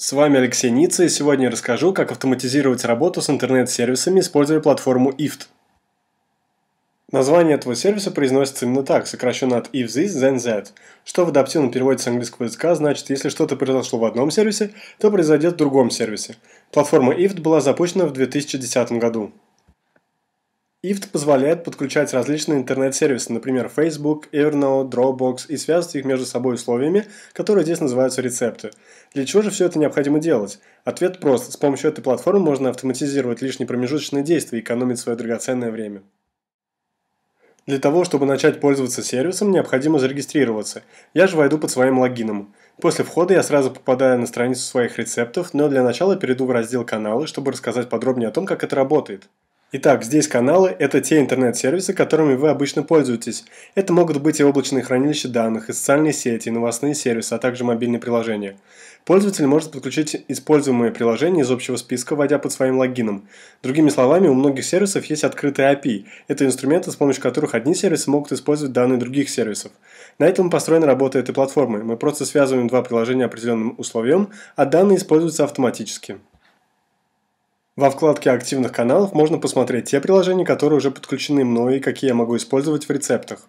С вами Алексей Ницца, и сегодня я расскажу, как автоматизировать работу с интернет-сервисами, используя платформу IFT. Название этого сервиса произносится именно так, сокращенно от If This Then That, что в адаптивном переводе с английского языка значит, если что-то произошло в одном сервисе, то произойдет в другом сервисе. Платформа IFT была запущена в 2010 году. IFT позволяет подключать различные интернет-сервисы, например, Facebook, Evernote, Dropbox, и связывать их между собой условиями, которые здесь называются рецепты. Для чего же все это необходимо делать? Ответ прост. С помощью этой платформы можно автоматизировать лишние промежуточные действия и экономить свое драгоценное время. Для того, чтобы начать пользоваться сервисом, необходимо зарегистрироваться. Я же войду под своим логином. После входа я сразу попадаю на страницу своих рецептов, но для начала перейду в раздел «Каналы», чтобы рассказать подробнее о том, как это работает. Итак, здесь каналы – это те интернет-сервисы, которыми вы обычно пользуетесь. Это могут быть и облачные хранилища данных, и социальные сети, и новостные сервисы, а также мобильные приложения. Пользователь может подключить используемые приложения из общего списка, вводя под своим логином. Другими словами, у многих сервисов есть открытые API. Это инструменты, с помощью которых одни сервисы могут использовать данные других сервисов. На этом построена работа этой платформы. Мы просто связываем два приложения определенным условием, а данные используются автоматически. Во вкладке активных каналов можно посмотреть те приложения, которые уже подключены мной и какие я могу использовать в рецептах.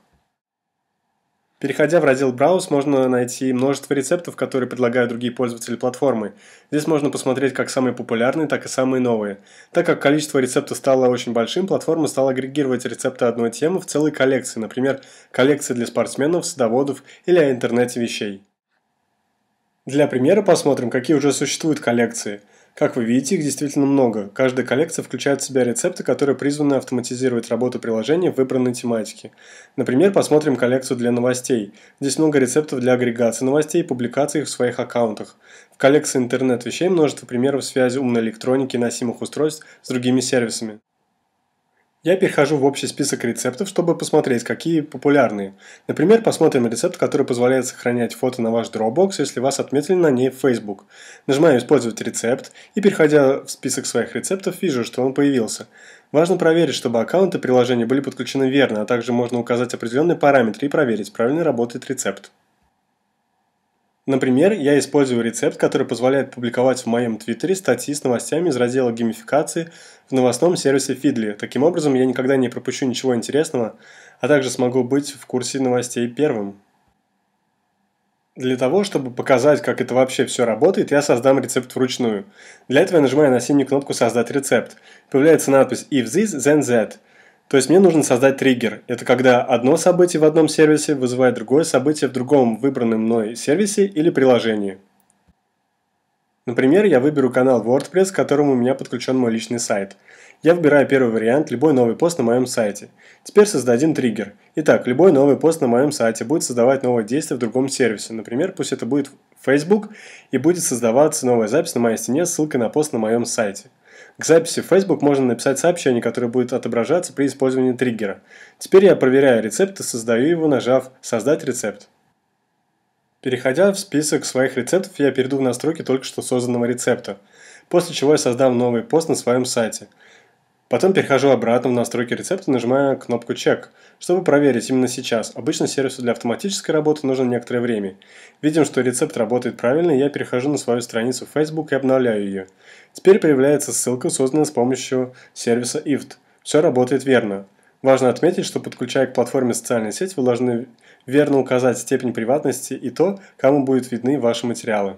Переходя в раздел «Браус», можно найти множество рецептов, которые предлагают другие пользователи платформы. Здесь можно посмотреть как самые популярные, так и самые новые. Так как количество рецептов стало очень большим, платформа стала агрегировать рецепты одной темы в целой коллекции, например, коллекции для спортсменов, садоводов или о интернете вещей. Для примера посмотрим, какие уже существуют коллекции – как вы видите, их действительно много. Каждая коллекция включает в себя рецепты, которые призваны автоматизировать работу приложения в выбранной тематике. Например, посмотрим коллекцию для новостей. Здесь много рецептов для агрегации новостей и публикации их в своих аккаунтах. В коллекции интернет-вещей множество примеров связи умной электроники и носимых устройств с другими сервисами. Я перехожу в общий список рецептов, чтобы посмотреть, какие популярные. Например, посмотрим рецепт, который позволяет сохранять фото на ваш Dropbox, если вас отметили на ней в Facebook. Нажимаю «Использовать рецепт» и, переходя в список своих рецептов, вижу, что он появился. Важно проверить, чтобы аккаунты приложения были подключены верно, а также можно указать определенные параметры и проверить, правильно работает рецепт. Например, я использую рецепт, который позволяет публиковать в моем твиттере статьи с новостями из раздела геймификации в новостном сервисе Feedly. Таким образом, я никогда не пропущу ничего интересного, а также смогу быть в курсе новостей первым. Для того, чтобы показать, как это вообще все работает, я создам рецепт вручную. Для этого я нажимаю на синюю кнопку «Создать рецепт». Появляется надпись «If this, then that». То есть мне нужно создать триггер. Это когда одно событие в одном сервисе вызывает другое событие в другом выбранном мной сервисе или приложении. Например, я выберу канал WordPress, к которому у меня подключен мой личный сайт. Я выбираю первый вариант, любой новый пост на моем сайте. Теперь создадим триггер. Итак, любой новый пост на моем сайте будет создавать новое действие в другом сервисе. Например, пусть это будет Facebook, и будет создаваться новая запись на моей стене с ссылкой на пост на моем сайте. К записи в Facebook можно написать сообщение, которое будет отображаться при использовании триггера. Теперь я проверяю рецепт и создаю его, нажав «Создать рецепт». Переходя в список своих рецептов, я перейду в настройки только что созданного рецепта, после чего я создам новый пост на своем сайте – Потом перехожу обратно в настройки рецепта, нажимаю кнопку «Check», чтобы проверить именно сейчас. Обычно сервису для автоматической работы нужно некоторое время. Видим, что рецепт работает правильно, и я перехожу на свою страницу в Facebook и обновляю ее. Теперь появляется ссылка, созданная с помощью сервиса IFT. Все работает верно. Важно отметить, что подключая к платформе социальной сеть, вы должны верно указать степень приватности и то, кому будут видны ваши материалы.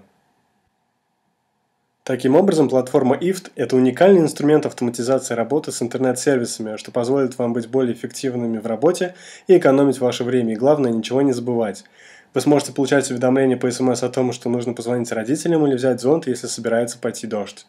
Таким образом, платформа IFT – это уникальный инструмент автоматизации работы с интернет-сервисами, что позволит вам быть более эффективными в работе и экономить ваше время, и главное, ничего не забывать. Вы сможете получать уведомления по СМС о том, что нужно позвонить родителям или взять зонт, если собирается пойти дождь.